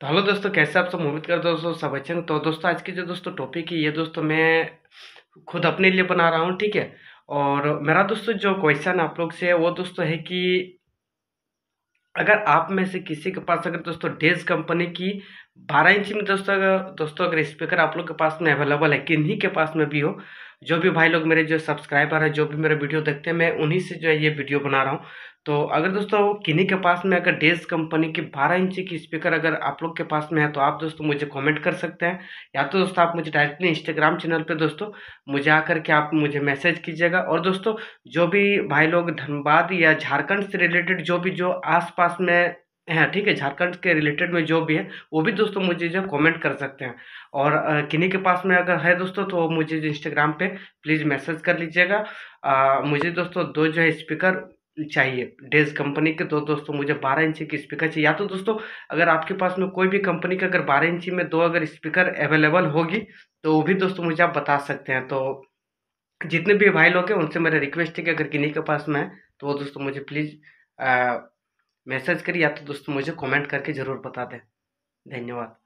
तो हेलो दोस्तों कैसे आप सब उम्मीद कर दोस्तों सब अच्छे तो दोस्तों आज की जो दोस्तों टॉपिक है ये दोस्तों मैं खुद अपने लिए बना रहा हूँ ठीक है और मेरा दोस्तों जो क्वेश्चन आप लोग से है वो दोस्तों है कि अगर आप में से किसी के पास अगर दोस्तों डेज कंपनी की बारह इंच में दोस्तों दोस्तों अगर स्पीकर आप लोग के पास में अवेलेबल है किन्हीं के पास में भी हो जो भी भाई लोग मेरे जो सब्सक्राइबर है जो भी मेरे वीडियो देखते हैं मैं उन्हीं से जो है ये वीडियो बना रहा हूँ तो अगर दोस्तों किन्हीं के पास में अगर डेज कंपनी की 12 इंची की स्पीकर अगर आप लोग के पास में है तो आप दोस्तों मुझे कमेंट कर सकते हैं या तो दोस्तों आप मुझे डायरेक्टली इंस्टाग्राम चैनल पे दोस्तों मुझे आकर के आप मुझे मैसेज कीजिएगा और दोस्तों जो भी भाई लोग धनबाद या झारखंड से रिलेटेड जो भी जो पास में हैं ठीक है झारखंड के रिलेटेड में जो भी है वो भी दोस्तों मुझे जो कमेंट कर सकते हैं और किन्हीं के पास में अगर है दोस्तों तो मुझे जो इंस्टाग्राम पे प्लीज़ मैसेज कर लीजिएगा मुझे दोस्तों दो जो है स्पीकर चाहिए डेज कंपनी के तो दोस्तों मुझे 12 इंची की स्पीकर चाहिए या तो दोस्तों अगर आपके पास में कोई भी कंपनी का अगर 12 इंची में दो अगर स्पीकर अवेलेबल होगी तो वो भी दोस्तों मुझे आप बता सकते हैं तो जितने भी भाई लोग हैं उनसे मेरा रिक्वेस्ट है कि अगर किन्हीं के पास में है तो वो दोस्तों मुझे प्लीज़ मैसेज करिए या तो दोस्तों मुझे कॉमेंट करके ज़रूर बता दें धन्यवाद